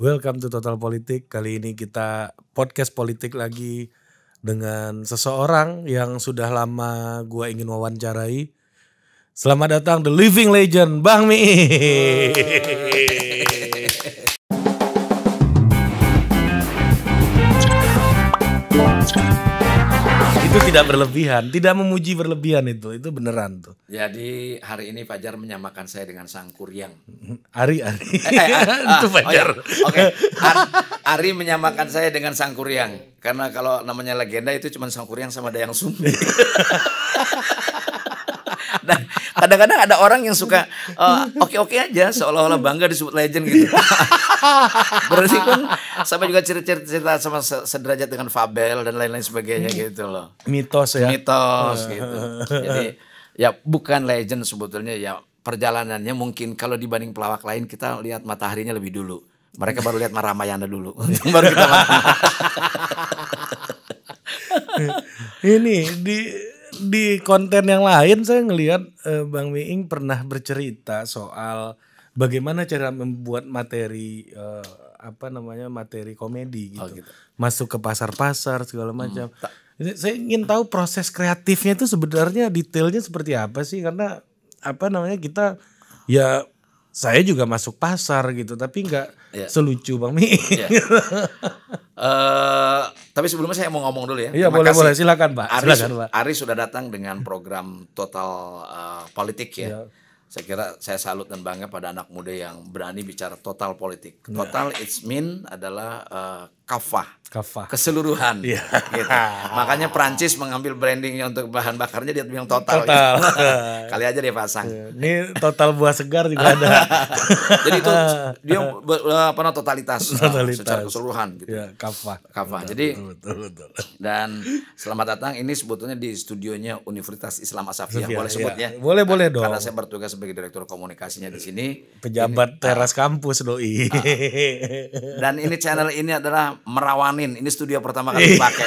Welcome to Total Politik. Kali ini kita podcast politik lagi dengan seseorang yang sudah lama gua ingin wawancarai. Selamat datang The Living Legend Bang Mi. tidak berlebihan, tidak memuji berlebihan itu, itu beneran tuh. Jadi hari ini Fajar menyamakan saya dengan Sang Kuryang. Ari Ari. Eh, eh ah, itu ah, oh, Fajar. Oh, iya. Oke. Okay. Ari menyamakan saya dengan Sang Kuryang karena kalau namanya legenda itu cuma Sang Kuryang sama Dayang Sumbi. dan Kadang-kadang ada orang yang suka eh, oke-oke uh, okay -okay aja seolah-olah bangga disebut legend gitu. Berarti kan sama juga cerita-cerita sama sederajat dengan Fabel dan lain-lain sebagainya hmm. gitu loh. Mitos ya. Mitos eh, gitu. Eh, Jadi ya bukan legend sebetulnya ya perjalanannya mungkin kalau dibanding pelawak lain kita lihat mataharinya lebih dulu. Mereka baru lihat Maramayana dulu. baru kita Ini di di konten yang lain saya ngelihat uh, Bang Miing pernah bercerita soal bagaimana cara membuat materi uh, apa namanya materi komedi gitu. Oh, gitu. Masuk ke pasar-pasar segala hmm, macam. Hmm. Saya ingin tahu proses kreatifnya itu sebenarnya detailnya seperti apa sih karena apa namanya kita ya saya juga masuk pasar gitu tapi nggak yeah. selucu Bang Mi. Yeah. uh, tapi sebelumnya saya mau ngomong dulu ya. Iya boleh boleh silakan Pak. Ari, silakan, Pak. Aris sudah datang dengan program total uh, politik ya. ya. Saya kira saya salut dan bangga pada anak muda yang berani bicara total politik. Iya. Total it's mean adalah uh, kafah Kava. keseluruhan. ya. Gitu. Makanya Prancis mengambil brandingnya untuk bahan bakarnya dia bilang total. total. Gitu. Kali aja dia pasang. Iya. Ini total buah segar juga ada. Jadi itu dia apa namanya totalitas, totalitas. secara keseluruhan gitu. Ya, Kava. Kava. Jadi betul, betul, betul. dan selamat datang ini sebetulnya di studionya Universitas Islam Asafiyah. Boleh iya. sebut ya. ya? Boleh boleh dong. Karena saya bertugas sebagai direktur komunikasinya di sini. Pejabat ini, teras ah. kampus doi. Ah. Dan ini channel ini adalah merawanin. Ini studio pertama kali iya. dipakai.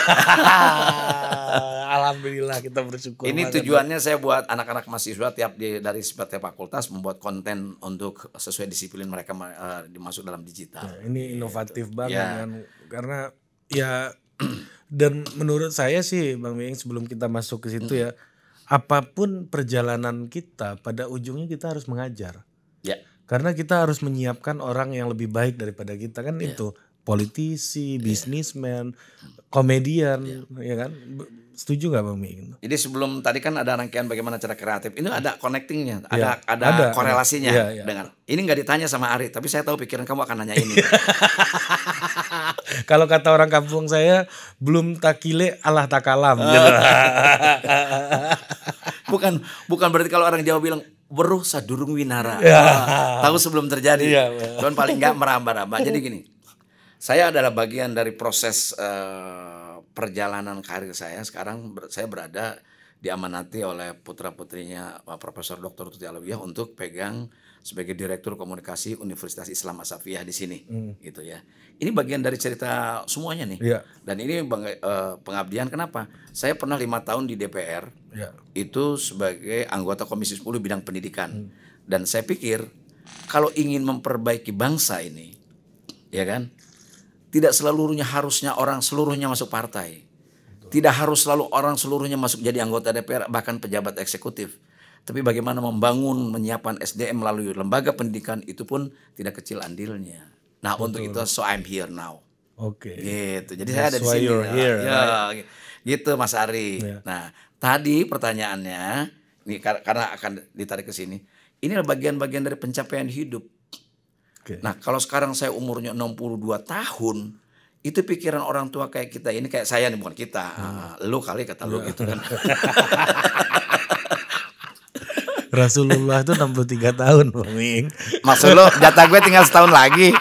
Alhamdulillah kita bersyukur. Ini tujuannya saya buat anak-anak mahasiswa tiap di, dari setiap fakultas membuat konten untuk sesuai disiplin mereka uh, dimasuk dalam digital. Nah, ini gitu. inovatif gitu. banget ya. kan karena ya dan menurut saya sih Bang Ming sebelum kita masuk ke situ ya apapun perjalanan kita pada ujungnya kita harus mengajar. Ya. Karena kita harus menyiapkan orang yang lebih baik daripada kita kan ya. itu politisi, iya. bisnismen, komedian, yeah. ya kan? Setuju nggak Bang Mi? Jadi sebelum tadi kan ada rangkaian bagaimana cara kreatif. Ini ada connectingnya, iya. ada, yeah. ada ada korelasinya yeah, yeah. dengan. Ini nggak ditanya sama Ari, tapi saya tahu pikiran kamu akan nanya ini. Kalau kata orang kampung saya, belum takile Allah takalam. bukan bukan berarti kalau orang Jawa bilang beruh sadurung winara. Ya. Tahu sebelum terjadi. Ya, Cuman paling nggak merambah-rambah. Jadi gini, saya adalah bagian dari proses uh, perjalanan karir saya. Sekarang ber, saya berada diamanati oleh putra-putrinya eh, Profesor Dr. Tuti Alawiyah untuk pegang sebagai direktur komunikasi Universitas Islam Asafiyah di sini hmm. gitu ya. Ini bagian dari cerita semuanya nih. Yeah. Dan ini bang, uh, pengabdian kenapa? Saya pernah lima tahun di DPR. Yeah. Itu sebagai anggota Komisi 10 bidang pendidikan. Hmm. Dan saya pikir kalau ingin memperbaiki bangsa ini ya kan? Tidak seluruhnya harusnya orang seluruhnya masuk partai. Tidak harus selalu orang seluruhnya masuk jadi anggota DPR bahkan pejabat eksekutif. Tapi bagaimana membangun menyiapkan SDM melalui lembaga pendidikan itu pun tidak kecil andilnya. Nah, Betul. untuk itu so I'm here now. Oke. Okay. Gitu. Jadi That's saya ada di sini. You're here, ya, right? gitu Mas Ari. Yeah. Nah, tadi pertanyaannya ini karena akan ditarik ke sini. Ini bagian-bagian dari pencapaian hidup. Okay. Nah kalau sekarang saya umurnya 62 tahun, itu pikiran orang tua kayak kita ini kayak saya nih bukan kita, hmm. lu kali kata lu yeah. gitu kan. Rasulullah itu 63 tahun, Ming. Maksud lo jatah gue tinggal setahun lagi.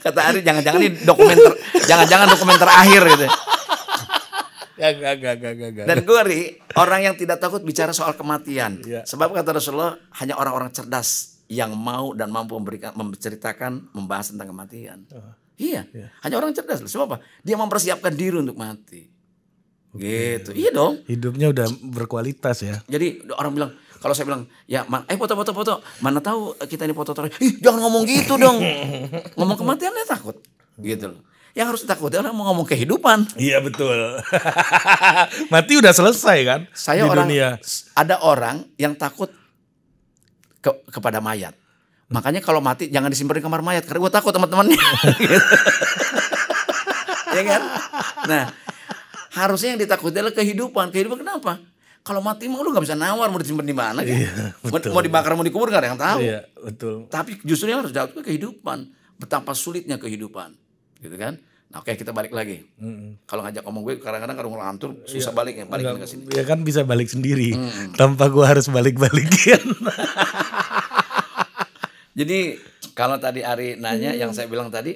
Kata Ari jangan-jangan ini dokumenter jangan-jangan dokumenter akhir gitu. Gak, gak, gak, gak, gak. Dan gue ri orang yang tidak takut bicara soal kematian. Ya. Sebab kata Rasulullah hanya orang-orang cerdas yang mau dan mampu memberikan, menceritakan, membahas tentang kematian. Oh. Iya, ya. hanya orang cerdas. Sebab apa? Dia mempersiapkan diri untuk mati. Okay. Gitu, iya dong. Hidupnya udah berkualitas ya. Jadi orang bilang, kalau saya bilang ya man, eh foto foto foto mana tahu kita ini foto terus ih jangan ngomong gitu dong ngomong kematian dia takut gitu loh yang harus ditakuti orang mau ngomong kehidupan. Iya betul. Mati udah selesai kan? Saya di orang dunia. ada orang yang takut ke, kepada mayat. Makanya kalau mati jangan disimpan di kamar mayat karena gue takut teman-temannya. ya kan? Nah, harusnya yang ditakuti adalah kehidupan. Kehidupan kenapa? Kalau mati mah lu gak bisa nawar mau disimpan di mana kan? Iya, betul. Mau dibakar mau dikubur gak ada yang tahu. Iya, betul. Tapi justru yang harus jauh itu kehidupan. Betapa sulitnya kehidupan. Gitu kan? Nah, oke okay, kita balik lagi. Mm. Kalau ngajak ngomong gue kadang-kadang kalau ngelantur susah iya. balik ya balik enggak, ke sini. Ya kan bisa balik sendiri mm. tanpa gue harus balik-balikin. Jadi kalau tadi Ari nanya hmm. yang saya bilang tadi,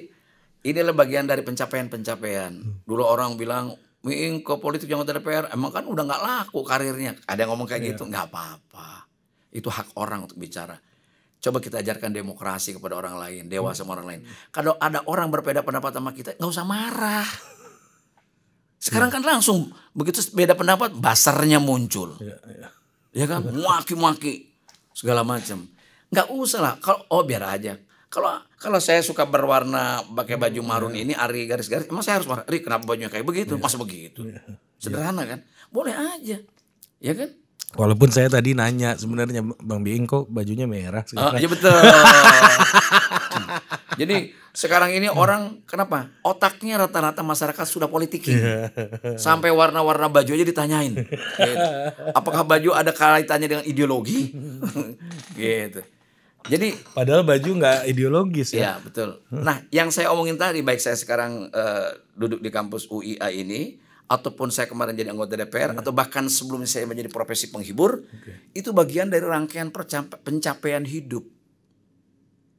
ini adalah bagian dari pencapaian-pencapaian. Hmm. Dulu orang bilang Miing ke politik jangan DPR, emang kan udah nggak laku karirnya. Ada yang ngomong kayak yeah. gitu, nggak apa-apa. Itu hak orang untuk bicara. Coba kita ajarkan demokrasi kepada orang lain, dewa hmm. sama orang lain. Kalau ada orang berbeda pendapat sama kita, nggak usah marah. Sekarang iya. kan langsung begitu beda pendapat, basarnya muncul. Ya, kan, maki-maki segala macam. Nggak usah lah. Kalau oh biar aja. Kalau kalau saya suka berwarna pakai baju marun ini Ari garis-garis, emang saya harus marah. Ari kenapa bajunya kayak begitu? Masa begitu? Sederhana kan? Boleh aja. Ya kan? Walaupun saya tadi nanya sebenarnya Bang Biing kok bajunya merah sekarang. Uh, ah, iya betul. Jadi sekarang ini orang kenapa? Otaknya rata-rata masyarakat sudah politikin. Iya. Sampai warna-warna baju aja ditanyain. gitu. Apakah baju ada kaitannya dengan ideologi? gitu. Jadi padahal baju nggak ideologis ya. Iya, betul. Nah, yang saya omongin tadi baik saya sekarang uh, duduk di kampus UIA ini ataupun saya kemarin jadi anggota DPR yeah. atau bahkan sebelum saya menjadi profesi penghibur okay. itu bagian dari rangkaian pencapaian hidup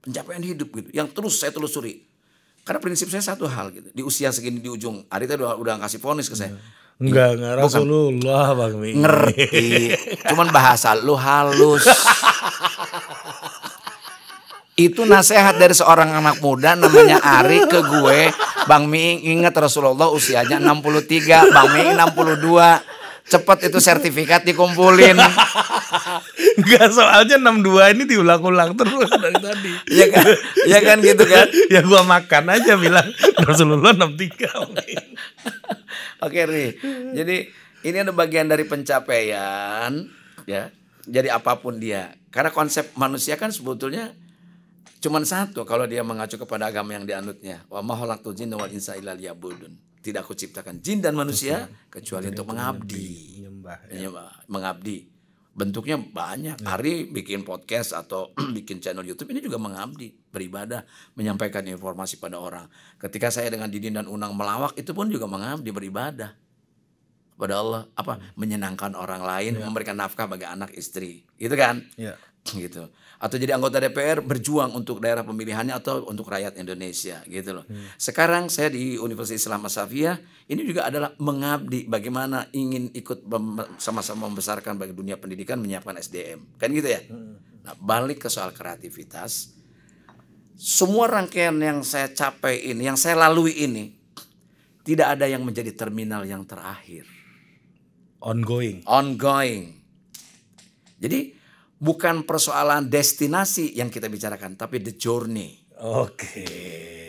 pencapaian hidup gitu yang terus saya telusuri karena prinsip saya satu hal gitu di usia segini di ujung itu udah udah ngasih vonis ke saya yeah. Enggak, enggak Rasulullah Bang Mi Ngerti. Cuman bahasa lu halus. Itu nasihat dari seorang anak muda namanya Ari ke gue. Bang Ming ingat Rasulullah usianya 63, Bang Ming 62 Cepat itu sertifikat dikumpulin. Enggak soalnya 62 ini diulang-ulang terus dari tadi. Iya kan? Iya kan gitu kan? ya gua makan aja bilang Rasulullah 63. Oke, Ri. Jadi ini ada bagian dari pencapaian ya. Jadi apapun dia. Karena konsep manusia kan sebetulnya Cuman satu kalau dia mengacu kepada agama yang dianutnya. Wa maholaktu jin wal insa illa liyabudun. Tidak aku ciptakan jin dan manusia kecuali untuk mengabdi. Menyembah, ya. Mengabdi. Bentuknya banyak. Ya. Hari bikin podcast atau bikin channel YouTube ini juga mengabdi, beribadah, menyampaikan informasi pada orang. Ketika saya dengan Didin dan Unang melawak itu pun juga mengabdi beribadah Padahal Allah apa ya. menyenangkan orang lain ya. memberikan nafkah bagi anak istri gitu kan ya gitu atau jadi anggota DPR berjuang untuk daerah pemilihannya atau untuk rakyat Indonesia gitu loh. Hmm. Sekarang saya di Universitas Islam Asafia ini juga adalah mengabdi bagaimana ingin ikut sama-sama membesarkan bagi dunia pendidikan menyiapkan SDM kan gitu ya. Hmm. Nah balik ke soal kreativitas semua rangkaian yang saya capai ini yang saya lalui ini tidak ada yang menjadi terminal yang terakhir. Ongoing. Ongoing. Jadi bukan persoalan destinasi yang kita bicarakan, tapi the journey. Oke. Okay.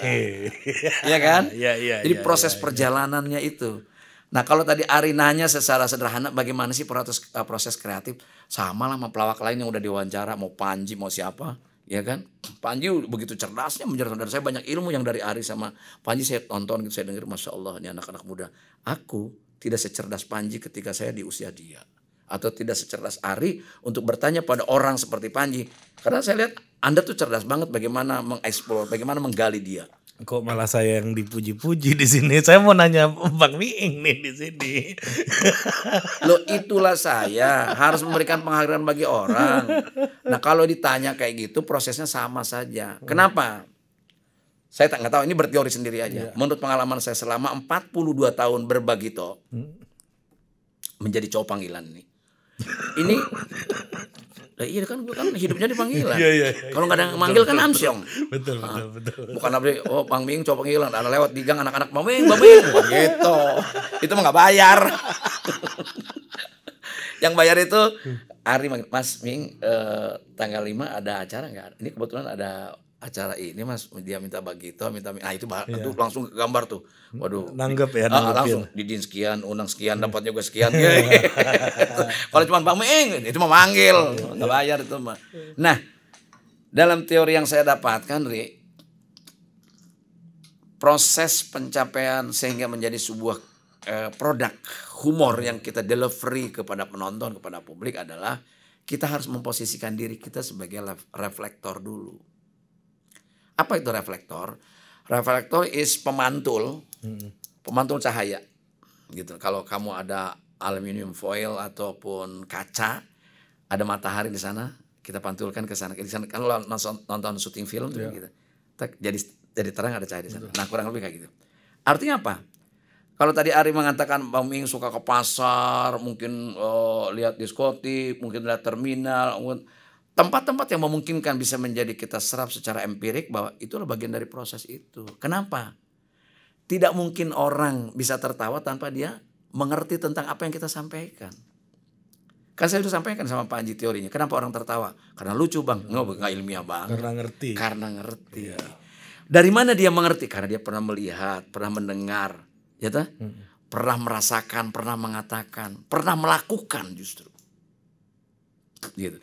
Iya kan? Iya, iya. Jadi ya, proses ya, perjalanannya ya. itu. Nah, kalau tadi arinanya secara sederhana bagaimana sih proses eh, proses kreatif? Sama lah sama pelawak lain yang udah diwawancara, mau Panji, mau siapa, ya kan? Panji begitu cerdasnya menjelaskan dan saya banyak ilmu yang dari Ari sama Panji saya tonton gitu, saya dengar Masya Allah ini anak-anak muda. Aku tidak secerdas Panji ketika saya di usia dia atau tidak secerdas Ari untuk bertanya pada orang seperti Panji. Karena saya lihat Anda tuh cerdas banget bagaimana mengeksplor, bagaimana menggali dia. Kok malah saya yang dipuji-puji di sini? Saya mau nanya Bang Miing nih di sini. Lo itulah saya harus memberikan penghargaan bagi orang. Nah kalau ditanya kayak gitu prosesnya sama saja. Kenapa? Saya tak nggak tahu ini berteori sendiri aja. Ya. Menurut pengalaman saya selama 42 tahun berbagi to hmm. menjadi cowok panggilan nih ini Lah iya kan gue kan hidupnya di panggilan. Iya, iya, iya, Kalau nggak ada yang manggil kan amsyong. Ah. Betul, betul, betul. Bukan abdi, oh Bang Ming coba panggilan, ada lewat di gang anak-anak Bang Ming, Bang Ming. gitu. Itu mah nggak bayar. yang bayar itu Ari Mas Ming eh, tanggal 5 ada acara nggak? Ini kebetulan ada acara ini mas dia minta bagito minta ah itu bah, yeah. aduh, langsung ke gambar tuh waduh nanggep ya ah, langsung didin sekian unang sekian iya. dapat juga sekian iya, iya. kalau cuma bang Ming itu mah manggil nggak bayar itu mah nah dalam teori yang saya dapatkan ri proses pencapaian sehingga menjadi sebuah eh, produk humor yang kita delivery kepada penonton kepada publik adalah kita harus memposisikan diri kita sebagai reflektor dulu apa itu reflektor? Reflektor is pemantul, pemantul cahaya. Gitu. Kalau kamu ada aluminium foil ataupun kaca, ada matahari di sana, kita pantulkan ke sana. Di sana kalau nonton, nonton syuting film yeah. Iya. gitu. Jadi jadi terang ada cahaya di sana. Nah, kurang lebih kayak gitu. Artinya apa? Kalau tadi Ari mengatakan Bang Ming suka ke pasar, mungkin uh, lihat diskotik, mungkin lihat terminal, mungkin tempat-tempat yang memungkinkan bisa menjadi kita serap secara empirik bahwa itulah bagian dari proses itu. Kenapa? Tidak mungkin orang bisa tertawa tanpa dia mengerti tentang apa yang kita sampaikan. Kan saya sudah sampaikan sama Pak Anji teorinya. Kenapa orang tertawa? Karena lucu bang. Nggak, nggak ilmiah bang. Karena ngerti. Karena ngerti. Iya. Dari mana dia mengerti? Karena dia pernah melihat, pernah mendengar. Ya tak? Hmm. Pernah merasakan, pernah mengatakan. Pernah melakukan justru. Gitu.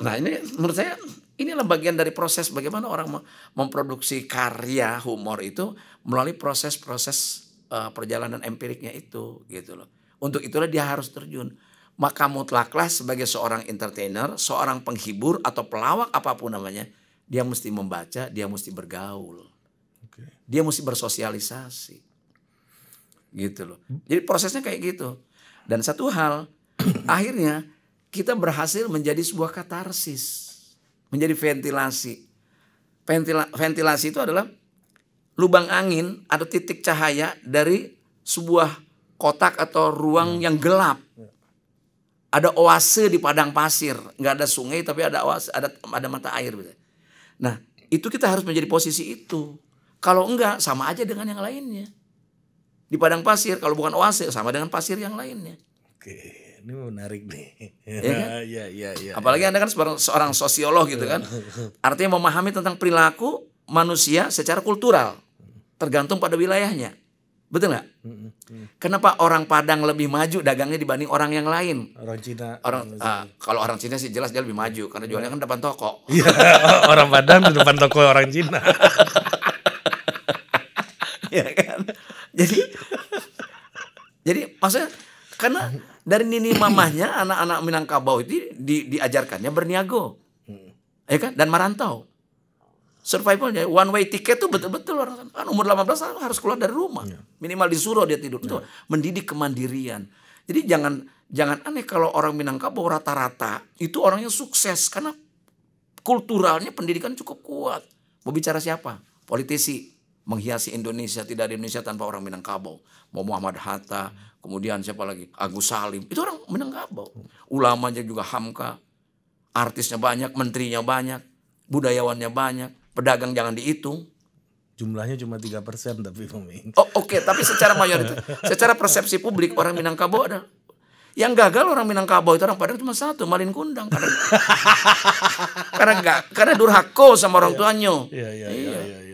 Nah ini menurut saya inilah bagian dari proses bagaimana orang memproduksi karya humor itu melalui proses-proses uh, perjalanan empiriknya itu gitu loh. Untuk itulah dia harus terjun. Maka mutlaklah sebagai seorang entertainer, seorang penghibur atau pelawak apapun namanya, dia mesti membaca, dia mesti bergaul. Okay. Dia mesti bersosialisasi. Gitu loh. Jadi prosesnya kayak gitu. Dan satu hal, akhirnya kita berhasil menjadi sebuah katarsis, menjadi ventilasi. Ventila, ventilasi itu adalah lubang angin atau titik cahaya dari sebuah kotak atau ruang hmm. yang gelap. Ada oase di padang pasir, nggak ada sungai tapi ada oase, ada ada mata air. Gitu. Nah, itu kita harus menjadi posisi itu. Kalau enggak, sama aja dengan yang lainnya. Di padang pasir, kalau bukan oase, sama dengan pasir yang lainnya. Oke. Okay ini menarik nih. Iya kan? Iya, iya, iya, iya. Apalagi Anda kan seorang, sosiolog gitu kan. Artinya memahami tentang perilaku manusia secara kultural. Tergantung pada wilayahnya. Betul nggak? Mm. Kenapa orang Padang lebih maju dagangnya dibanding orang yang lain? Orang Cina. Orang, uh, kalau orang Cina sih jelas dia lebih maju karena jualnya kan depan toko. Ya, orang Padang di depan toko orang Cina. ya kan? Jadi jadi maksudnya karena dari nini mamahnya anak-anak Minangkabau itu di, diajarkannya berniago. Ya kan? Dan merantau. Survivalnya one way ticket tuh betul-betul orang kan umur 18 tahun harus keluar dari rumah. Ya. Minimal disuruh dia tidur. Itu ya. mendidik kemandirian. Jadi jangan jangan aneh kalau orang Minangkabau rata-rata itu orangnya sukses karena kulturalnya pendidikan cukup kuat. Mau bicara siapa? Politisi, menghiasi Indonesia tidak di Indonesia tanpa orang Minangkabau mau Muhammad Hatta kemudian siapa lagi Agus Salim itu orang Minangkabau ulamanya juga Hamka artisnya banyak menterinya banyak budayawannya banyak pedagang jangan dihitung jumlahnya cuma tiga persen tapi oh oke okay. tapi secara mayoritas secara persepsi publik orang Minangkabau ada yang gagal orang Minangkabau itu orang Padang cuma satu, Malin Kundang. Karena karena gak, karena durhaka sama orang iya. tuanya. iya. iya, iya. iya. iya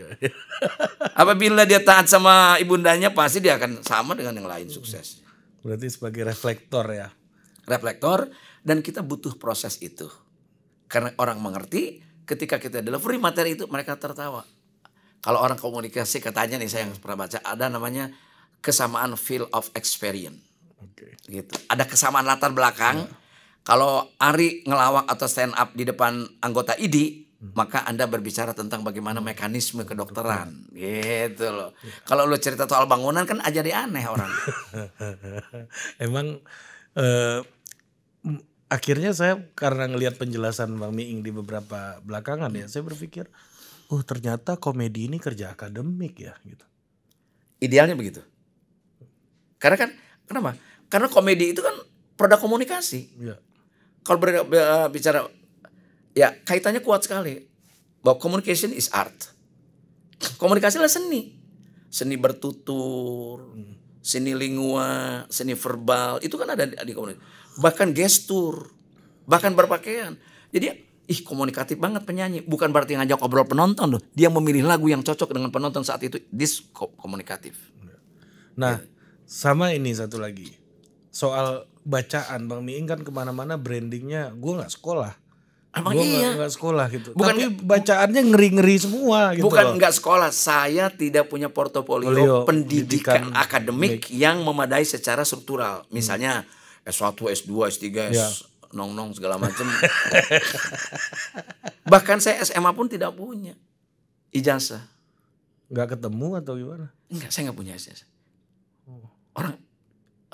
Apabila dia taat sama ibundanya pasti dia akan sama dengan yang lain sukses. Berarti sebagai reflektor ya. Reflektor dan kita butuh proses itu. Karena orang mengerti ketika kita delivery materi itu mereka tertawa. Kalau orang komunikasi katanya nih saya yang pernah baca ada namanya kesamaan field of experience. Okay. Gitu. Ada kesamaan latar belakang. Yeah. Kalau Ari ngelawak atau stand up di depan anggota idi maka Anda berbicara tentang bagaimana mm. mekanisme kedokteran. Gitu loh. Iya. Kalau lo cerita soal bangunan kan aja aneh orang. Emang eh, akhirnya saya karena ngelihat penjelasan Bang Miing di beberapa belakangan ya, mm. saya berpikir, "Oh, ternyata komedi ini kerja akademik ya." gitu. Idealnya begitu. Karena kan kenapa? Karena komedi itu kan produk komunikasi. Ya. Kalau bicara ya kaitannya kuat sekali bahwa communication is art. Komunikasi adalah seni. Seni bertutur, seni lingua, seni verbal, itu kan ada di, di komunikasi. Bahkan gestur, bahkan berpakaian. Jadi ih komunikatif banget penyanyi. Bukan berarti ngajak obrol penonton loh. Dia memilih lagu yang cocok dengan penonton saat itu. This komunikatif. Nah, ya. sama ini satu lagi. Soal bacaan Bang Miing kan kemana-mana brandingnya gue nggak sekolah Emang gua iya. Gak, gak sekolah gitu. Bukan Tapi bacaannya ngeri-ngeri semua gitu. Bukan nggak sekolah, saya tidak punya portofolio pendidikan, pendidikan akademik baik. yang memadai secara struktural. Misalnya hmm. S1, S2, S3, S nong-nong segala macam. Bahkan saya SMA pun tidak punya ijazah. Gak ketemu atau gimana? Enggak, saya nggak punya ijazah. Oh. Orang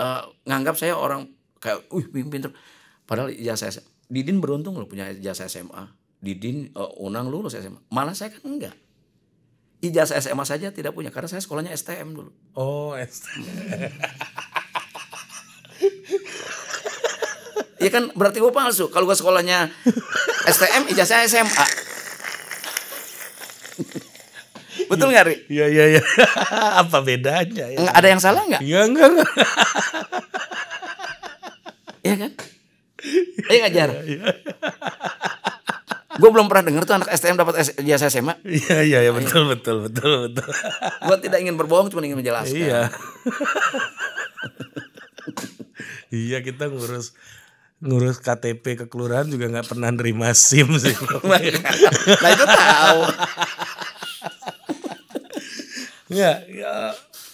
uh, nganggap saya orang kayak, uh, pinter." Padahal ijazah saya Didin beruntung loh punya ijazah SMA. Didin uh, Unang lulus SMA. Malah saya kan enggak. Ijazah SMA saja tidak punya karena saya sekolahnya STM dulu. Oh, STM. Iya kan berarti gue palsu. Kalau gue sekolahnya STM, ijazah SMA. Betul nggak, Ri? Iya, iya, iya. Apa bedanya? Ya? ada yang salah nggak? Iya, enggak. Iya kan? Ayo ngajar. Gue belum pernah denger tuh anak STM dapat jasa SMA. Iya iya ya, betul, betul betul betul Gue tidak ingin berbohong, cuma ingin menjelaskan. Iya. iya kita ngurus ngurus KTP ke kelurahan juga nggak pernah nerima SIM sih. Nah, nah itu tahu. ya, ya,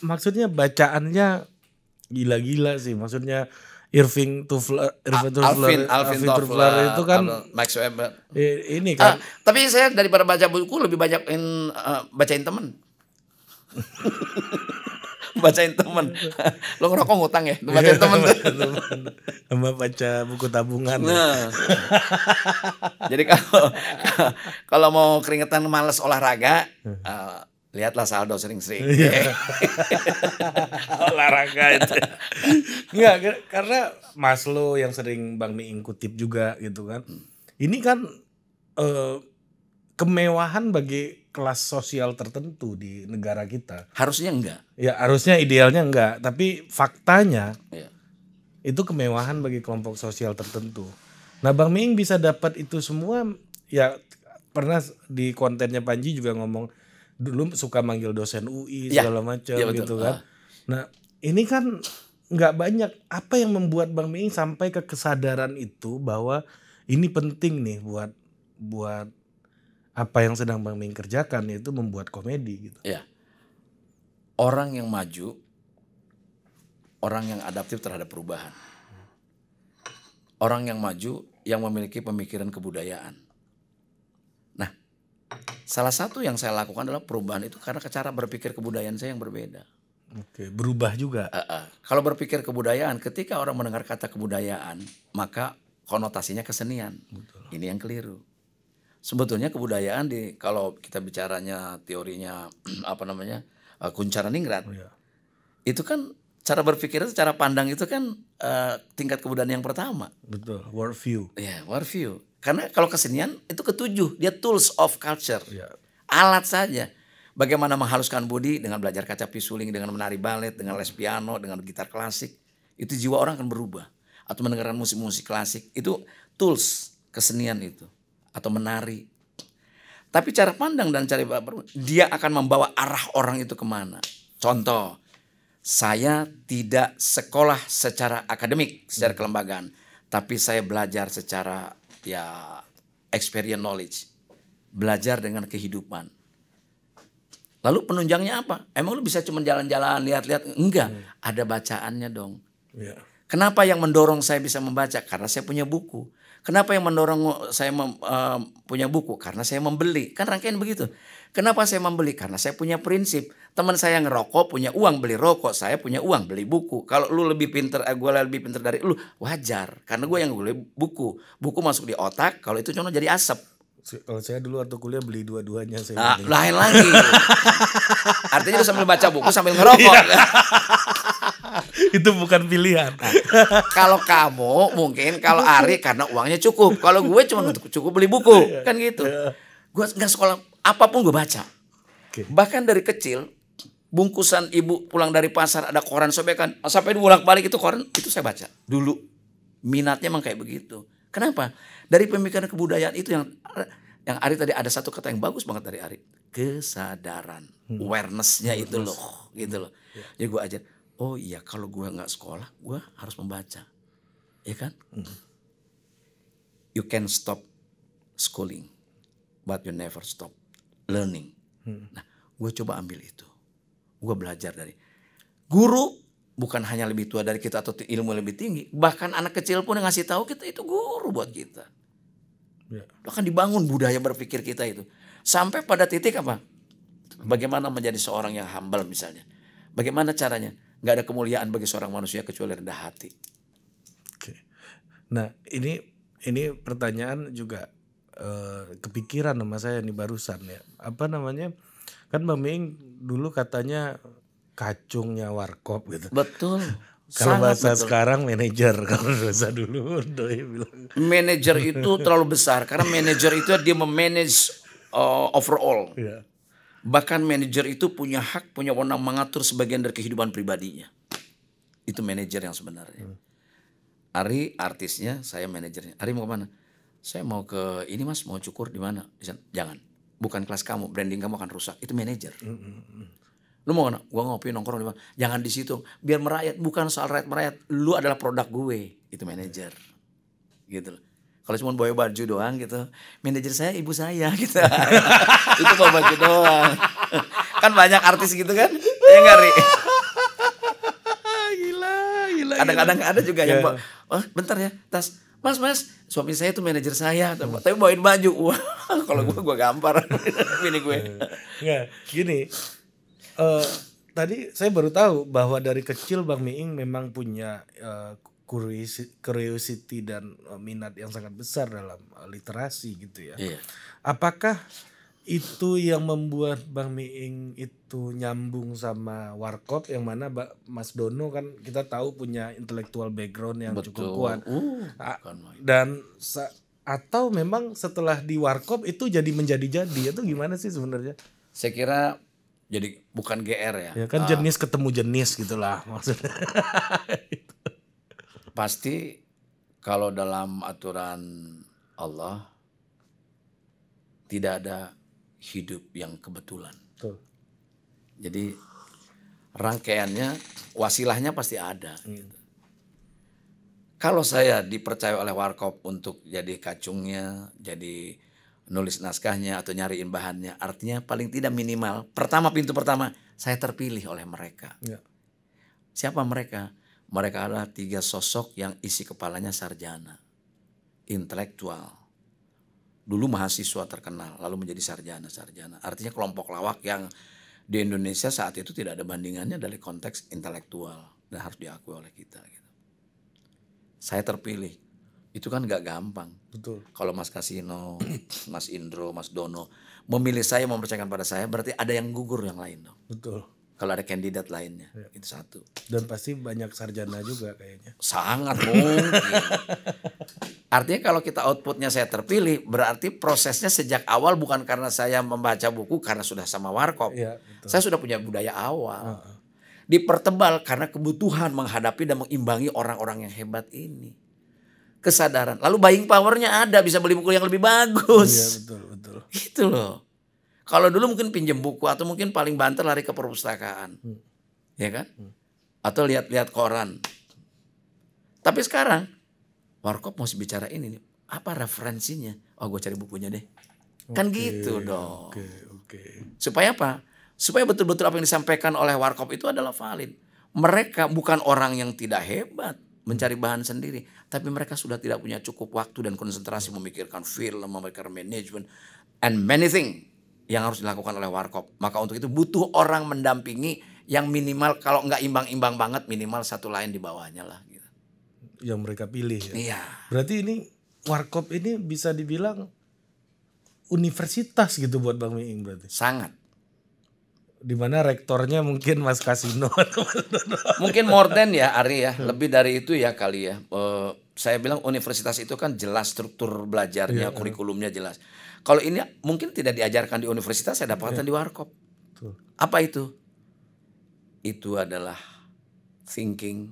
maksudnya bacaannya gila-gila sih. Maksudnya Irving Tufler, Irving Tufler, Alvin, Alvin, Alvin Tufler, Tufler itu kan anu, Max Weber. Ini ah, kan. Ah, tapi saya daripada baca buku lebih banyakin uh, eh, bacain temen. bacain temen. Lo ngerokok ngutang ya? Bacain temen. Sama baca buku tabungan. Nah. Jadi kalau kalau mau keringetan males olahraga, uh, lihatlah saldo sering-sering. Iya. Olahraga itu. Enggak, karena Mas lo yang sering Bang Miing kutip juga gitu kan. Hmm. Ini kan eh, kemewahan bagi kelas sosial tertentu di negara kita. Harusnya enggak. Ya, harusnya idealnya enggak, tapi faktanya ya. itu kemewahan bagi kelompok sosial tertentu. Nah, Bang Miing bisa dapat itu semua ya pernah di kontennya Panji juga ngomong dulu suka manggil dosen UI ya. segala macam ya, gitu kan. Uh. Nah, ini kan nggak banyak apa yang membuat Bang Miing sampai ke kesadaran itu bahwa ini penting nih buat buat apa yang sedang Bang Miing kerjakan itu membuat komedi gitu. Ya. Orang yang maju orang yang adaptif terhadap perubahan. Orang yang maju yang memiliki pemikiran kebudayaan Salah satu yang saya lakukan adalah perubahan itu karena cara berpikir kebudayaan saya yang berbeda. Oke, berubah juga. Uh, uh. Kalau berpikir kebudayaan, ketika orang mendengar kata kebudayaan, maka konotasinya kesenian. Betul. Ini yang keliru. Sebetulnya kebudayaan di kalau kita bicaranya teorinya apa namanya uh, eh, kuncara ningrat, oh, iya. itu kan cara berpikirnya, cara pandang itu kan uh, tingkat kebudayaan yang pertama. Betul, worldview. Iya, yeah, worldview. Karena kalau kesenian itu ketujuh, dia tools of culture. Ya. Alat saja. Bagaimana menghaluskan body dengan belajar kaca pisuling, dengan menari balet, dengan les piano, dengan gitar klasik. Itu jiwa orang akan berubah. Atau mendengarkan musik-musik klasik. Itu tools kesenian itu. Atau menari. Tapi cara pandang dan cara dia akan membawa arah orang itu kemana. Contoh, saya tidak sekolah secara akademik, secara hmm. kelembagaan. Tapi saya belajar secara ya experience knowledge, belajar dengan kehidupan. Lalu penunjangnya apa? Emang lu bisa cuma jalan-jalan lihat-lihat? Enggak, hmm. ada bacaannya dong. Yeah. Kenapa yang mendorong saya bisa membaca? Karena saya punya buku. Kenapa yang mendorong saya uh, punya buku? Karena saya membeli. Kan rangkaian begitu. Kenapa saya membeli? Karena saya punya prinsip. Teman saya ngerokok punya uang beli rokok, saya punya uang beli buku. Kalau lu lebih pinter, eh, gue lebih pinter dari lu, wajar. Karena gue yang beli buku. Buku masuk di otak, kalau itu cuma jadi asap. Kalau saya dulu waktu kuliah beli dua-duanya saya. Nah, lain lagi. Artinya lu sambil baca buku sambil ngerokok. Iya. itu bukan pilihan. Nah, kalau kamu mungkin kalau Ari karena uangnya cukup. Kalau gue cuma cukup beli buku, iya. kan gitu. Iya. Gue nggak sekolah apapun gue baca. Okay. Bahkan dari kecil bungkusan ibu pulang dari pasar ada koran sobekan sampai bolak balik itu koran itu saya baca dulu minatnya emang kayak begitu. Kenapa? Dari pemikiran kebudayaan itu yang yang Ari tadi ada satu kata yang bagus banget dari Ari kesadaran hmm. awarenessnya Awareness. itu loh gitu loh. Yeah. Jadi gue ajar oh iya kalau gue gak sekolah gue harus membaca Iya kan hmm. you can stop schooling but you never stop learning. Hmm. Nah, gue coba ambil itu. Gue belajar dari guru bukan hanya lebih tua dari kita atau ilmu lebih tinggi, bahkan anak kecil pun yang ngasih tahu kita itu guru buat kita. Yeah. Bahkan dibangun budaya berpikir kita itu. Sampai pada titik apa? Bagaimana menjadi seorang yang humble misalnya. Bagaimana caranya? Gak ada kemuliaan bagi seorang manusia kecuali rendah hati. Oke. Nah ini ini pertanyaan juga Eh, kepikiran sama saya nih barusan ya. Apa namanya? Kan Mbak Miing dulu katanya kacungnya warkop gitu. Betul. kalau bahasa betul. sekarang manajer kalau bahasa dulu doi bilang. Manajer itu terlalu besar karena manajer itu dia memanage uh, overall. Yeah. Bahkan manajer itu punya hak, punya wewenang mengatur sebagian dari kehidupan pribadinya. Itu manajer yang sebenarnya. Hmm. Ari artisnya, saya manajernya. Ari mau kemana? saya mau ke ini mas mau cukur di mana jangan bukan kelas kamu branding kamu akan rusak itu manajer mm, mm, mm. lu mau gak gua ngopi nongkrong di mana jangan di situ biar merayat bukan soal rakyat merayat lu adalah produk gue itu manajer gitu loh kalau cuma bawa baju doang gitu manajer saya ibu saya gitu itu bawa baju doang kan banyak artis gitu kan ya nggak ri gila gila kadang-kadang ada juga yang iya. bawa oh bentar ya tas mas mas suami saya tuh manajer saya tapi bawain baju wah kalau gue gue gampar ini gue nggak gini uh, tadi saya baru tahu bahwa dari kecil bang Miing memang punya uh, eh, curiosity dan eh, minat yang sangat besar dalam literasi gitu ya yeah. apakah itu yang membuat Bang Miing itu nyambung sama Warkop yang mana Mas Dono kan kita tahu punya intelektual background yang Betul. cukup kuat uh, dan atau memang setelah di Warkop itu jadi menjadi-jadi itu gimana sih sebenarnya? Saya kira jadi bukan GR ya. Ya kan uh, jenis ketemu jenis gitulah maksudnya. Pasti kalau dalam aturan Allah tidak ada hidup yang kebetulan. Betul. Jadi rangkaiannya wasilahnya pasti ada. Hmm. Gitu. Kalau saya dipercaya oleh Warkop untuk jadi kacungnya, jadi nulis naskahnya atau nyariin bahannya, artinya paling tidak minimal pertama pintu pertama saya terpilih oleh mereka. Ya. Siapa mereka? Mereka adalah tiga sosok yang isi kepalanya sarjana, intelektual, dulu mahasiswa terkenal lalu menjadi sarjana-sarjana. Artinya kelompok lawak yang di Indonesia saat itu tidak ada bandingannya dari konteks intelektual dan harus diakui oleh kita. Gitu. Saya terpilih. Itu kan gak gampang. Betul. Kalau Mas Kasino, Mas Indro, Mas Dono memilih saya mempercayakan pada saya berarti ada yang gugur yang lain dong. Betul kalau ada kandidat lainnya ya. itu satu dan pasti banyak sarjana juga kayaknya sangat mungkin artinya kalau kita outputnya saya terpilih berarti prosesnya sejak awal bukan karena saya membaca buku karena sudah sama warkop ya, saya sudah punya budaya awal uh -uh. dipertebal karena kebutuhan menghadapi dan mengimbangi orang-orang yang hebat ini kesadaran lalu buying powernya ada bisa beli buku yang lebih bagus ya, betul betul itu loh kalau dulu mungkin pinjam buku atau mungkin paling banter lari ke perpustakaan. Hmm. Ya kan? Hmm. Atau lihat-lihat koran. Tapi sekarang Warkop mau bicara ini nih. Apa referensinya? Oh, gue cari bukunya deh. Okay, kan gitu dong. okay, Okay. Supaya apa? Supaya betul-betul apa yang disampaikan oleh Warkop itu adalah valid. Mereka bukan orang yang tidak hebat mencari bahan sendiri, tapi mereka sudah tidak punya cukup waktu dan konsentrasi memikirkan film, memikirkan manajemen and many things yang harus dilakukan oleh warkop. Maka untuk itu butuh orang mendampingi yang minimal kalau nggak imbang-imbang banget minimal satu lain di bawahnya lah. Gitu. Yang mereka pilih. Ya? Iya. Berarti ini warkop ini bisa dibilang universitas gitu buat Bang Miing berarti. Sangat. Dimana rektornya mungkin Mas Kasino. mungkin more ya Ari ya, lebih dari itu ya kali ya. Uh, saya bilang universitas itu kan jelas struktur belajarnya, iya, eh. kurikulumnya jelas. Kalau ini mungkin tidak diajarkan di universitas, saya dapatkan yeah. di warkop. Apa itu? Itu adalah thinking,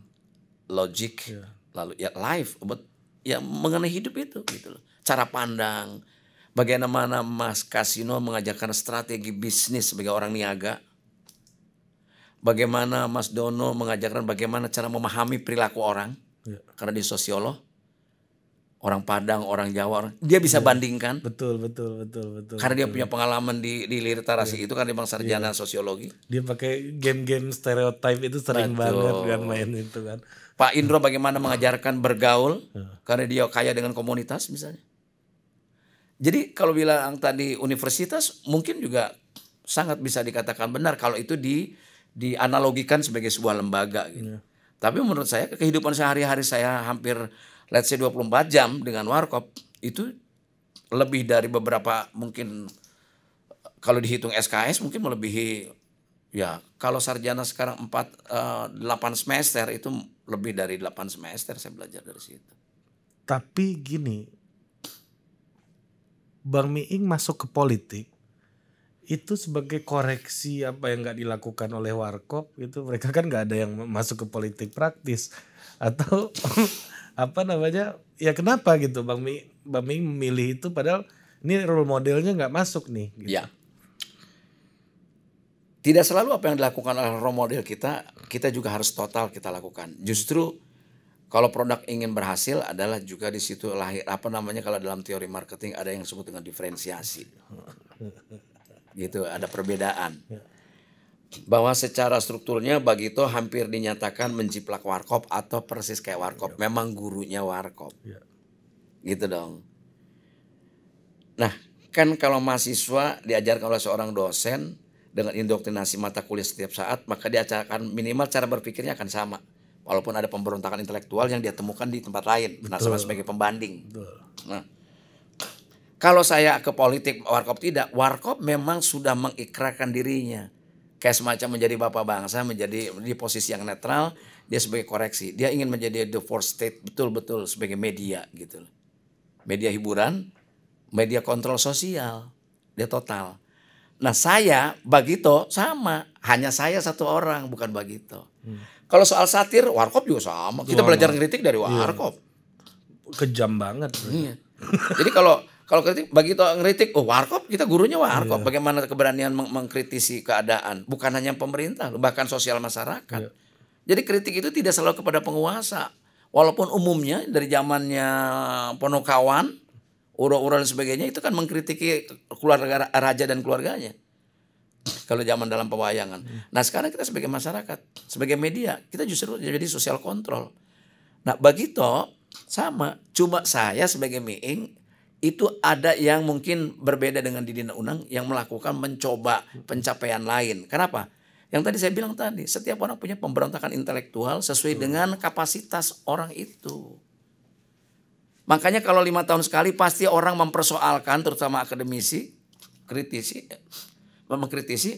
logic, yeah. lalu ya life, but ya mengenai hidup itu gitu loh. Cara pandang, bagaimana Mas Kasino mengajarkan strategi bisnis sebagai orang niaga. Bagaimana Mas Dono mengajarkan bagaimana cara memahami perilaku orang. yeah. Karena di sosiolog orang Padang, orang Jawa, orang, dia bisa yeah. bandingkan. Betul, betul, betul, betul. Karena dia punya pengalaman di di yeah. Iya. itu kan dia bang sarjana iya. yeah. sosiologi. Dia pakai game-game stereotip itu sering betul. banget kan main itu kan. Pak Indro bagaimana nah. mengajarkan bergaul nah. karena dia kaya dengan komunitas misalnya. Jadi kalau bilang tadi universitas mungkin juga sangat bisa dikatakan benar kalau itu di dianalogikan sebagai sebuah lembaga gitu. Yeah. Tapi menurut saya kehidupan sehari-hari saya hampir let's say 24 jam dengan warkop itu lebih dari beberapa mungkin kalau dihitung SKS mungkin melebihi ya kalau sarjana sekarang 4 8 eh, semester itu lebih dari 8 semester saya belajar dari situ. Tapi gini Bang Miing masuk ke politik itu sebagai koreksi apa yang nggak dilakukan oleh warkop itu mereka kan nggak ada yang masuk ke politik praktis atau apa namanya ya kenapa gitu bang Mi bang Mi memilih itu padahal ini role modelnya nggak masuk nih gitu. ya tidak selalu apa yang dilakukan oleh role model kita kita juga harus total kita lakukan justru kalau produk ingin berhasil adalah juga di situ lahir apa namanya kalau dalam teori marketing ada yang disebut dengan diferensiasi gitu ada perbedaan ya bahwa secara strukturnya Bagito hampir dinyatakan menjiplak warkop atau persis kayak warkop. Ya. Memang gurunya warkop. Ya. Gitu dong. Nah, kan kalau mahasiswa diajarkan oleh seorang dosen dengan indoktrinasi mata kuliah setiap saat, maka dia akan minimal cara berpikirnya akan sama. Walaupun ada pemberontakan intelektual yang dia temukan di tempat lain. Betul. Nah, sama sebagai pembanding. Betul. Nah, kalau saya ke politik warkop tidak, warkop memang sudah mengikrarkan dirinya kayak semacam menjadi bapak bangsa menjadi di posisi yang netral dia sebagai koreksi dia ingin menjadi the fourth state betul-betul sebagai media gitu media hiburan media kontrol sosial dia total nah saya Bagito sama hanya saya satu orang bukan Bagito hmm. kalau soal satir Warkop juga sama kita sama. belajar kritik dari iya. Warkop iya. kejam banget iya. jadi kalau kalau kritik bagi kita ngeritik, oh warkop kita gurunya warkop. Yeah. Bagaimana keberanian meng mengkritisi keadaan? Bukan hanya pemerintah, bahkan sosial masyarakat. Yeah. Jadi kritik itu tidak selalu kepada penguasa. Walaupun umumnya dari zamannya Ponokawan, Uro-Uro dan sebagainya itu kan mengkritiki keluarga raja dan keluarganya. Kalau zaman dalam pewayangan. Yeah. Nah sekarang kita sebagai masyarakat, sebagai media, kita justru jadi sosial kontrol. Nah bagi to sama, cuma saya sebagai meing itu ada yang mungkin berbeda dengan di Dina Unang yang melakukan mencoba pencapaian lain. Kenapa? Yang tadi saya bilang tadi, setiap orang punya pemberontakan intelektual sesuai hmm. dengan kapasitas orang itu. Makanya kalau lima tahun sekali pasti orang mempersoalkan, terutama akademisi, kritisi, eh, mengkritisi,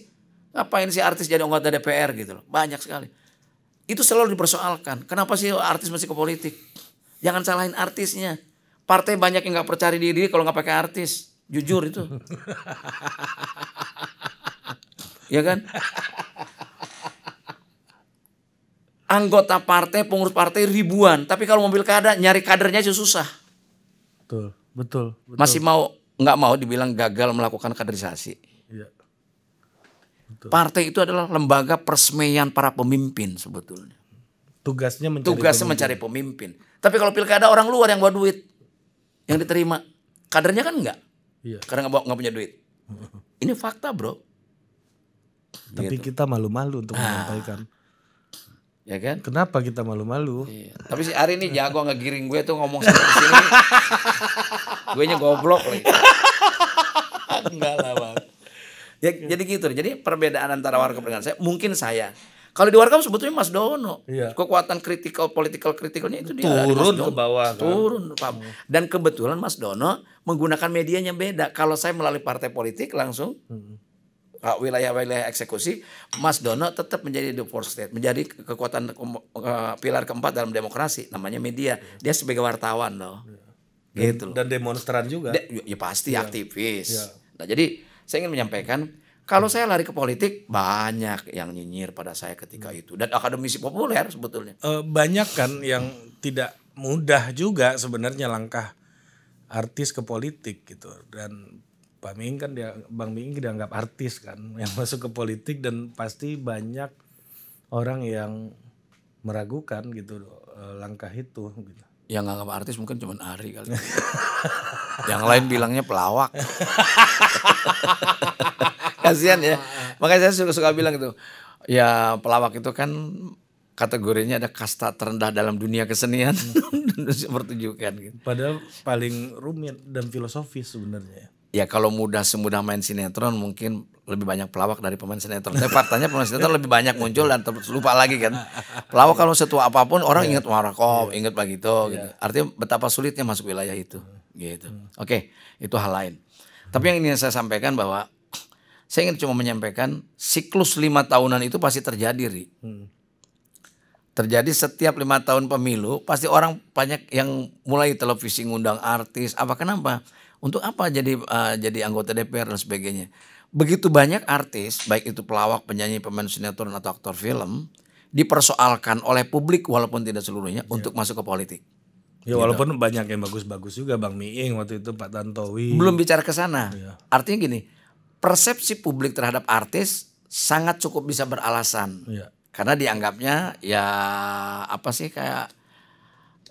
ngapain sih artis jadi anggota DPR gitu loh. Banyak sekali. Itu selalu dipersoalkan. Kenapa sih artis masih ke politik? Jangan salahin artisnya Partai banyak yang gak percaya diri kalau gak pakai artis. Jujur itu. ya kan? Anggota partai, pengurus partai ribuan. Tapi kalau mobil kada, nyari kadernya aja susah. Betul, betul. betul. Masih mau nggak mau dibilang gagal melakukan kaderisasi. Iya. Betul. Partai itu adalah lembaga persemaian para pemimpin sebetulnya. Tugasnya mencari Tugasnya pemimpin. mencari pemimpin. Tapi kalau pilkada orang luar yang buat duit yang diterima kadernya kan enggak iya. karena nggak nggak punya duit ini fakta bro tapi gitu. kita malu-malu untuk ah. menyampaikan ya kan kenapa kita malu-malu iya. tapi si Ari ini jago giring gue tuh ngomong seperti sini gue nya goblok lagi enggak lah bang ya, jadi gitu jadi perbedaan antara warga dengan saya mungkin saya kalau di warga sebetulnya Mas Dono. Iya. Kekuatan kritikal politikal kritikalnya itu dia turun ke bawah kan? Turun, Hmm. Dan kebetulan Mas Dono menggunakan medianya beda. Kalau saya melalui partai politik langsung hmm wilayah-wilayah eksekusi, Mas Dono tetap menjadi the fourth state, menjadi kekuatan uh, pilar keempat dalam demokrasi, namanya media. Hmm. Dia sebagai wartawan loh, iya. gitu. Loh. Dan demonstran juga. De, ya, ya pasti ya. aktivis. Ya. Nah jadi saya ingin menyampaikan kalau saya lari ke politik, banyak yang nyinyir pada saya ketika itu. Dan akademisi populer sebetulnya. E, banyak kan yang tidak mudah juga sebenarnya langkah artis ke politik gitu. Dan Pak Ming kan dia, Bang Ming dianggap artis kan yang masuk ke politik dan pasti banyak orang yang meragukan gitu eh, langkah itu gitu yang nganggap artis mungkin cuma Ari kali. yang lain bilangnya pelawak. kasihan ya makanya saya suka suka bilang gitu ya pelawak itu kan kategorinya ada kasta terendah dalam dunia kesenian pertunjukan gitu. padahal paling rumit dan filosofis sebenarnya ya kalau mudah semudah main sinetron mungkin lebih banyak pelawak dari pemain sinetron. Tapi faktanya pemain sinetron lebih banyak muncul dan terus lupa lagi kan. Pelawak kalau setua apapun orang ingat Warakop, iya. ingat begitu. Iya. Gitu. Artinya betapa sulitnya masuk wilayah itu. Gitu. Oke, itu hal lain. Tapi yang ingin saya sampaikan bahwa saya ingin cuma menyampaikan siklus lima tahunan itu pasti terjadi, Ri. Hmm. Terjadi setiap lima tahun pemilu, pasti orang banyak yang mulai televisi ngundang artis. Apa kenapa? Untuk apa jadi uh, jadi anggota DPR dan sebagainya. Begitu banyak artis, baik itu pelawak, penyanyi, pemain sinetron atau aktor film, dipersoalkan oleh publik walaupun tidak seluruhnya ya. untuk masuk ke politik. Ya gitu. walaupun banyak yang bagus-bagus juga Bang Miing waktu itu Pak Tantowi. Belum bicara ke sana. Ya. Artinya gini, persepsi publik terhadap artis sangat cukup bisa beralasan. Ya. Karena dianggapnya ya apa sih kayak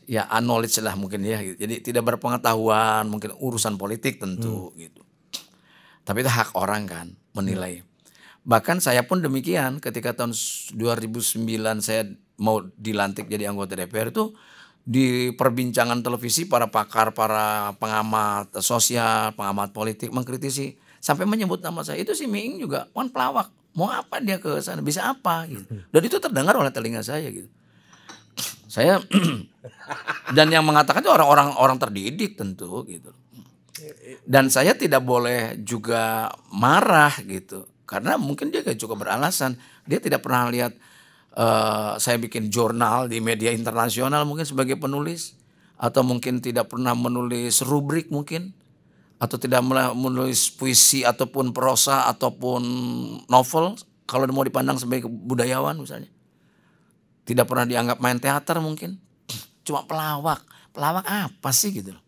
ya knowledge lah mungkin ya. Jadi tidak berpengetahuan, mungkin urusan politik tentu hmm. gitu. Tapi itu hak orang kan menilai. Hmm. Bahkan saya pun demikian ketika tahun 2009 saya mau dilantik jadi anggota DPR itu di perbincangan televisi para pakar, para pengamat sosial, pengamat politik mengkritisi sampai menyebut nama saya itu si Ming juga kan pelawak mau apa dia ke sana bisa apa gitu dan itu terdengar oleh telinga saya gitu saya dan yang mengatakan itu orang-orang orang terdidik tentu gitu dan saya tidak boleh juga marah gitu karena mungkin dia juga beralasan dia tidak pernah lihat uh, saya bikin jurnal di media internasional mungkin sebagai penulis atau mungkin tidak pernah menulis rubrik mungkin atau tidak menulis puisi ataupun prosa ataupun novel kalau mau dipandang sebagai budayawan misalnya tidak pernah dianggap main teater mungkin cuma pelawak pelawak apa sih gitu loh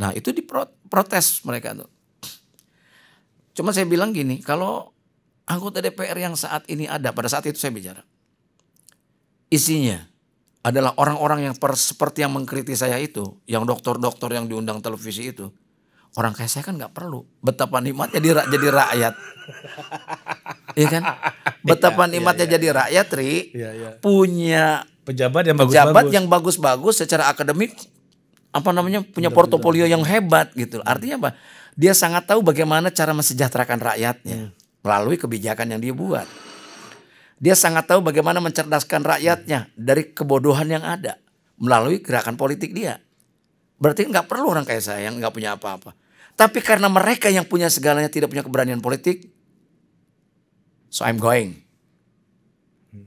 nah itu diprotes mereka tuh cuma saya bilang gini kalau anggota DPR yang saat ini ada pada saat itu saya bicara isinya adalah orang-orang yang per, seperti yang mengkritik saya itu yang dokter-dokter yang diundang televisi itu Orang kayak saya kan nggak perlu. Betapa nikmatnya dirak jadi rakyat. Iya kan? Betapa ya, nikmatnya ya, ya. jadi iya. rakyat, Tri. Ya, ya. Punya pejabat yang bagus Pejabat bagus. yang bagus-bagus secara akademik apa namanya punya portofolio yang hebat gitu. Hmm. Artinya apa? Dia sangat tahu bagaimana cara mensejahterakan rakyatnya hmm. melalui kebijakan yang dia buat. Dia sangat tahu bagaimana mencerdaskan rakyatnya dari kebodohan yang ada melalui gerakan politik dia. Berarti nggak perlu orang kayak saya yang nggak punya apa-apa. Tapi karena mereka yang punya segalanya tidak punya keberanian politik, so I'm going.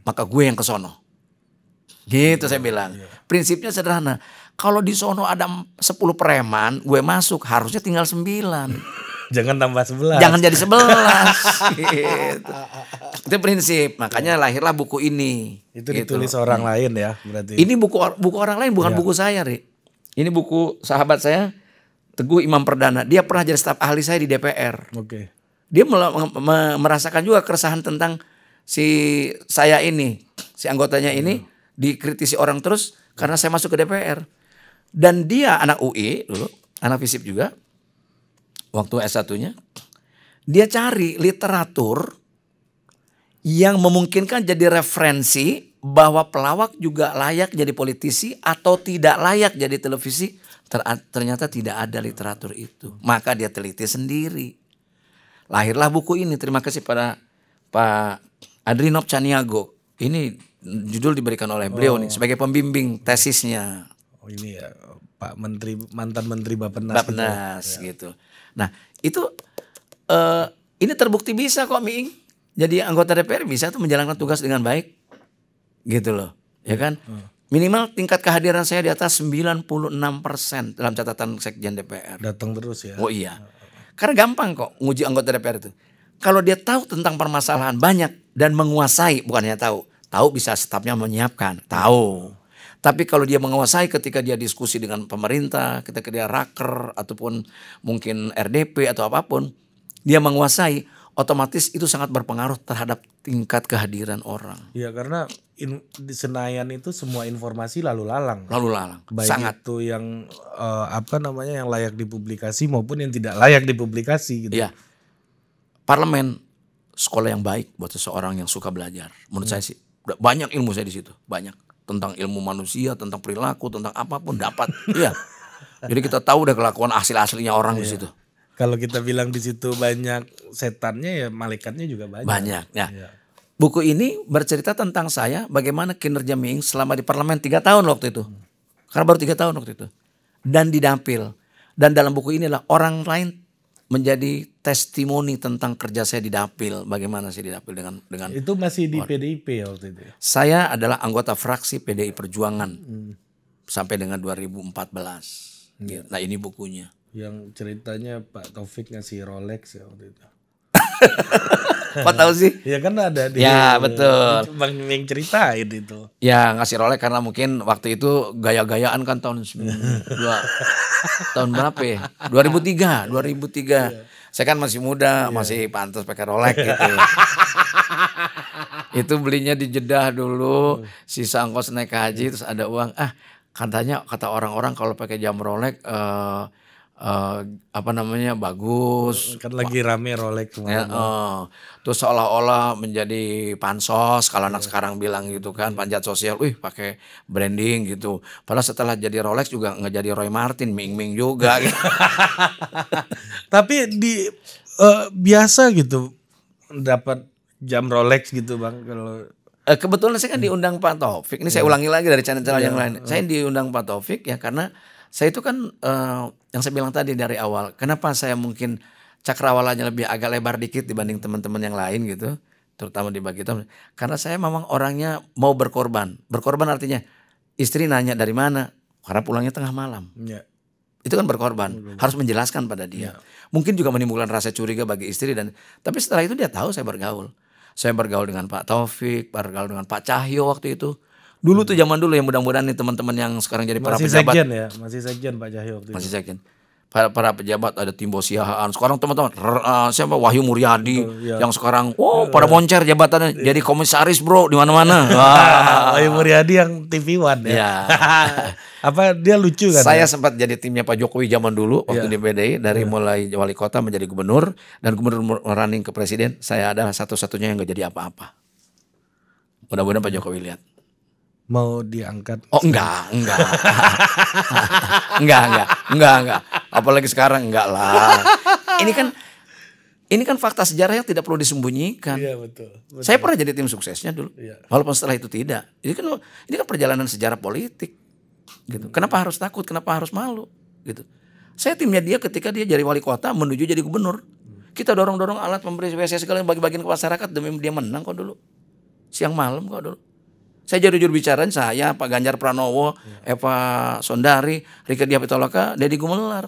Maka gue yang ke sono. Gitu saya bilang. Iya. Prinsipnya sederhana. Kalau di sono ada 10 preman, gue masuk harusnya tinggal 9. Jangan tambah sebelas. Jangan jadi sebelas. gitu. Itu prinsip. Makanya iya. lahirlah buku ini. Itu gitu. ditulis orang lain ya berarti. Ini buku buku orang lain bukan ya. buku saya, Ri. Ini buku sahabat saya Teguh Imam Perdana. Dia pernah jadi staf ahli saya di DPR. Oke. Dia merasakan juga keresahan tentang si saya ini, si anggotanya iya. ini dikritisi orang terus karena saya masuk ke DPR. Dan dia anak UI dulu, anak fisip juga. Waktu S1-nya. Dia cari literatur yang memungkinkan jadi referensi bahwa pelawak juga layak jadi politisi atau tidak layak jadi televisi ternyata tidak ada literatur itu. Maka dia teliti sendiri. Lahirlah buku ini. Terima kasih pada Pak Adrinov Caniago. Ini judul diberikan oleh beliau oh. nih sebagai pembimbing tesisnya. Oh ini ya Pak Menteri mantan Menteri Bapenas. Bapenas ya. gitu. Ya. gitu. Nah itu uh, ini terbukti bisa kok Miing. Jadi anggota DPR bisa tuh menjalankan tugas dengan baik gitu loh ya kan minimal tingkat kehadiran saya di atas 96 persen dalam catatan sekjen DPR datang terus ya oh iya karena gampang kok nguji anggota DPR itu kalau dia tahu tentang permasalahan banyak dan menguasai bukannya tahu tahu bisa stafnya menyiapkan tahu tapi kalau dia menguasai ketika dia diskusi dengan pemerintah, ketika dia raker ataupun mungkin RDP atau apapun, dia menguasai otomatis itu sangat berpengaruh terhadap tingkat kehadiran orang. Iya karena in, di Senayan itu semua informasi lalu lalang. Lalu lalang. Baik sangat. itu yang uh, apa namanya yang layak dipublikasi maupun yang tidak layak dipublikasi gitu. Iya. Parlemen sekolah yang baik buat seseorang yang suka belajar. Menurut hmm. saya sih banyak ilmu saya di situ, banyak tentang ilmu manusia, tentang perilaku, tentang apapun dapat. Iya. Jadi kita tahu udah kelakuan asli-aslinya orang iya. di situ kalau kita bilang di situ banyak setannya ya malaikatnya juga banyak. Banyak ya. ya. Buku ini bercerita tentang saya bagaimana kinerja Ming selama di parlemen tiga tahun waktu itu. Karena baru tiga tahun waktu itu. Dan didampil. Dan dalam buku inilah orang lain menjadi testimoni tentang kerja saya di dapil. Bagaimana saya di dapil dengan dengan itu masih di PDIP ya waktu itu. Ya? Saya adalah anggota fraksi PDI Perjuangan hmm. sampai dengan 2014. Hmm. Iya. Nah ini bukunya yang ceritanya Pak Taufik ngasih Rolex ya waktu itu. apa tahu sih? Ya kan ada di Ya, betul. Bang yang ceritain itu. Ya, ngasih Rolex karena mungkin waktu itu gaya-gayaan kan tahun dua, tahun berapa ya? 2003, 2003. Iya. Saya kan masih muda, iya. masih pantas pakai Rolex gitu. itu belinya di Jeddah dulu, hmm. sisa ongkos naik haji terus ada uang. Ah, katanya kata orang-orang kalau pakai jam Rolex eh uh, uh, apa namanya bagus eh, kan lagi rame Rolex ya, uh, terus seolah-olah menjadi pansos kalau anak sekarang bilang gitu kan panjat sosial wih pakai branding gitu padahal setelah jadi Rolex juga nggak jadi Roy Martin Ming Ming juga gitu. tapi di uh, biasa gitu dapat jam Rolex gitu bang kalau kebetulan saya kan hmm. diundang Pak Taufik ini ya. saya ulangi lagi dari channel-channel ya. yang lain saya hmm. diundang Pak Taufik ya karena saya itu kan uh, yang saya bilang tadi dari awal, kenapa saya mungkin cakrawalanya lebih agak lebar dikit dibanding teman-teman yang lain gitu, terutama di bagi teman. Karena saya memang orangnya mau berkorban. Berkorban artinya istri nanya dari mana, karena pulangnya tengah malam. Ya. Itu kan berkorban, harus menjelaskan pada dia. Ya. Mungkin juga menimbulkan rasa curiga bagi istri dan tapi setelah itu dia tahu saya bergaul. Saya bergaul dengan Pak Taufik, bergaul dengan Pak Cahyo waktu itu Dulu tuh zaman dulu yang mudah-mudahan nih teman-teman yang sekarang jadi para pejabat. Masih sekjen ya, masih sekjen Pak Jahyo waktu Masih sekjen. Para, para pejabat ada Timbo Siahaan. Sekarang teman-teman uh, siapa Wahyu Muryadi oh, iya. yang sekarang oh pada iya. moncer jabatannya iya. jadi komisaris bro di mana-mana. Wahyu Muryadi yang TV One ya. Iya. Apa dia lucu kan? Saya ya? sempat jadi timnya Pak Jokowi zaman dulu waktu yeah. di PDI dari yeah. mulai wali kota menjadi gubernur dan gubernur running ke presiden. Saya adalah satu-satunya yang gak jadi apa-apa. Mudah-mudahan Pak Jokowi lihat mau diangkat? Oh enggak, enggak. enggak, enggak, enggak, enggak. Apalagi sekarang enggak lah. Ini kan ini kan fakta sejarah yang tidak perlu disembunyikan. Iya betul. betul. Saya pernah jadi tim suksesnya dulu. Iya. Walaupun setelah itu tidak. Ini kan ini kan perjalanan sejarah politik. Gitu. Hmm. Kenapa harus takut? Kenapa harus malu? Gitu. Saya timnya dia ketika dia jadi wali kota menuju jadi gubernur. Hmm. Kita dorong-dorong alat pemberi WC segala yang bagi-bagiin ke masyarakat demi dia menang kok dulu. Siang malam kok dulu saya jadi juru bicara saya Pak Ganjar Pranowo, ya. Eh, Eva Sondari, Rika Diah Deddy Gumelar.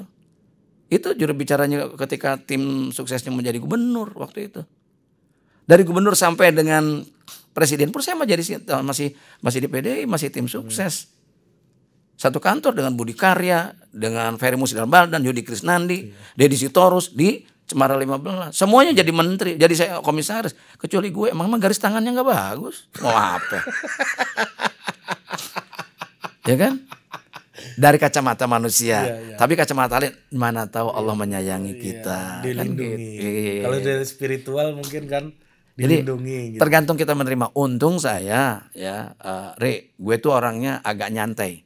Itu juru bicaranya ketika tim suksesnya menjadi gubernur waktu itu. Dari gubernur sampai dengan presiden pun saya masih eh, masih masih di PDI, masih tim sukses. Ya satu kantor dengan Budi Karya, dengan Ferry Musidal dan Yudi Krisnandi, ya. Deddy Sitorus di Cemara 15. Semuanya jadi menteri, jadi saya komisaris. Kecuali gue, emang emang garis tangannya gak bagus. Mau apa? ya kan? Dari kacamata manusia, ya, ya. tapi kacamata lain mana tahu iya. Allah menyayangi ya, kita. Kan dilindungi. Kan gitu. Iya, iya, Kalau dari spiritual mungkin kan jadi gitu. tergantung kita menerima. Untung saya ya, uh, Re, gue tuh orangnya agak nyantai.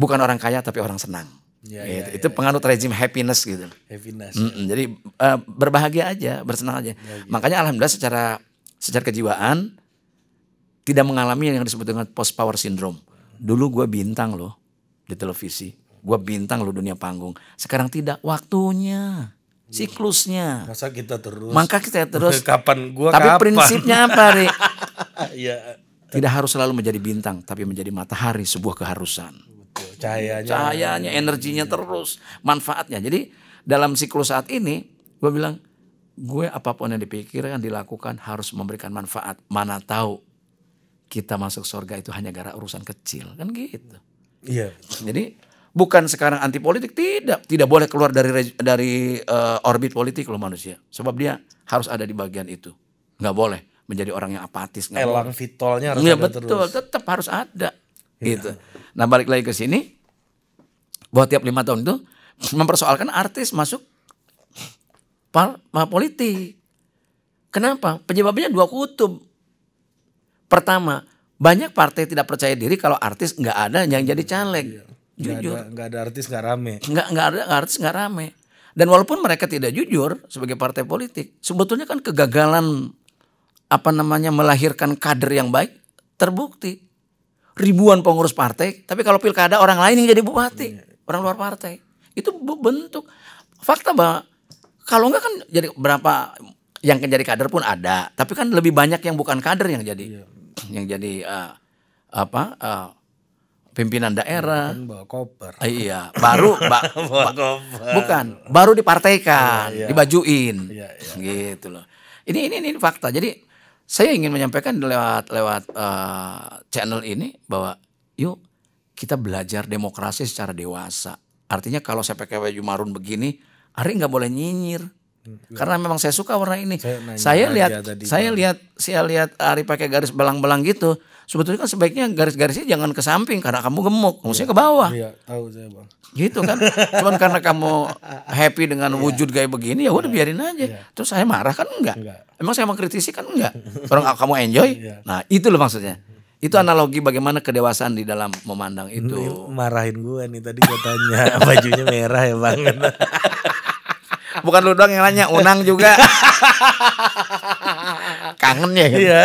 Bukan orang kaya tapi orang senang. Ya, iya, ya, itu ya, penganut ya. rezim happiness gitu. Happiness. Mm -mm. Ya. Jadi uh, berbahagia aja, bersenang aja. Ya, gitu. Makanya alhamdulillah secara secara kejiwaan tidak mengalami yang disebut dengan post power syndrome. Dulu gue bintang loh di televisi, gue bintang loh dunia panggung. Sekarang tidak, waktunya, iya. siklusnya. Masa kita terus. Maka kita terus. Kapan gue? Tapi kapan? prinsipnya apa, Rik? ya. Tidak harus selalu menjadi bintang, tapi menjadi matahari sebuah keharusan cahayanya cahayanya energinya terus manfaatnya jadi dalam siklus saat ini gue bilang gue apapun yang dipikirkan dilakukan harus memberikan manfaat mana tahu kita masuk surga itu hanya gara urusan kecil kan gitu iya jadi bukan sekarang anti politik tidak tidak boleh keluar dari dari uh, orbit politik loh manusia sebab dia harus ada di bagian itu nggak boleh menjadi orang yang apatis. Elang vitalnya vitolnya harus ya, ada betul, terus. tetap harus ada. Gitu. Iya. Nah balik lagi ke sini, buat tiap lima tahun itu mempersoalkan artis masuk politik. Kenapa? Penyebabnya dua kutub. Pertama, banyak partai tidak percaya diri kalau artis nggak ada yang jadi caleg. Iya. jujur. Nggak ada, ada artis nggak rame. Nggak nggak ada artis nggak rame. Dan walaupun mereka tidak jujur sebagai partai politik, sebetulnya kan kegagalan apa namanya melahirkan kader yang baik terbukti ribuan pengurus partai, tapi kalau pilkada orang lain yang jadi bupati, iya, iya. orang luar partai. Itu bentuk fakta bahwa kalau enggak kan jadi berapa yang jadi kader pun ada, tapi kan lebih banyak yang bukan kader yang jadi iya. yang jadi uh, apa uh, pimpinan daerah. bawa koper. Eh, iya, baru ba, bawa koper. Bukan, baru dipartaikan, iya, iya. dibajuin. Iya, iya. Gitu loh. Ini ini ini fakta. Jadi saya ingin menyampaikan lewat lewat uh, channel ini bahwa yuk kita belajar demokrasi secara dewasa. Artinya kalau saya pakai baju marun begini, Ari nggak boleh nyinyir. Iya. Karena memang saya suka warna ini. Saya, saya lihat, saya lihat, saya lihat Ari pakai garis belang-belang gitu sebetulnya kan sebaiknya garis-garisnya jangan ke samping karena kamu gemuk, harusnya ke bawah. Iya, tahu saya, Bang. Gitu kan. Cuman karena kamu happy dengan iya. wujud kayak begini ya udah iya. biarin aja. Iya. Terus saya marah kan enggak? enggak. Emang saya mau kritisi kan enggak? Orang kamu enjoy. Nah, itu loh maksudnya. Itu analogi bagaimana kedewasaan di dalam memandang itu. Marahin gue nih tadi gue tanya bajunya merah ya bang. Bukan lu doang yang nanya, Unang juga. Kangen ya. Kan? Iya.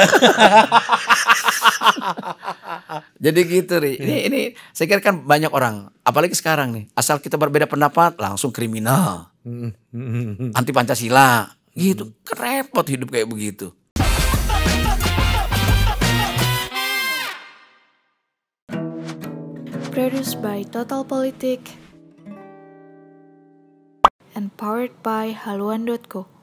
Jadi gitu ri. Ini iya. ini saya kira kan banyak orang, apalagi sekarang nih, asal kita berbeda pendapat langsung kriminal, hmm, hmm, hmm, anti pancasila, gitu. Kerepot hidup kayak begitu. Produced by Total Politik and powered by haluan.co.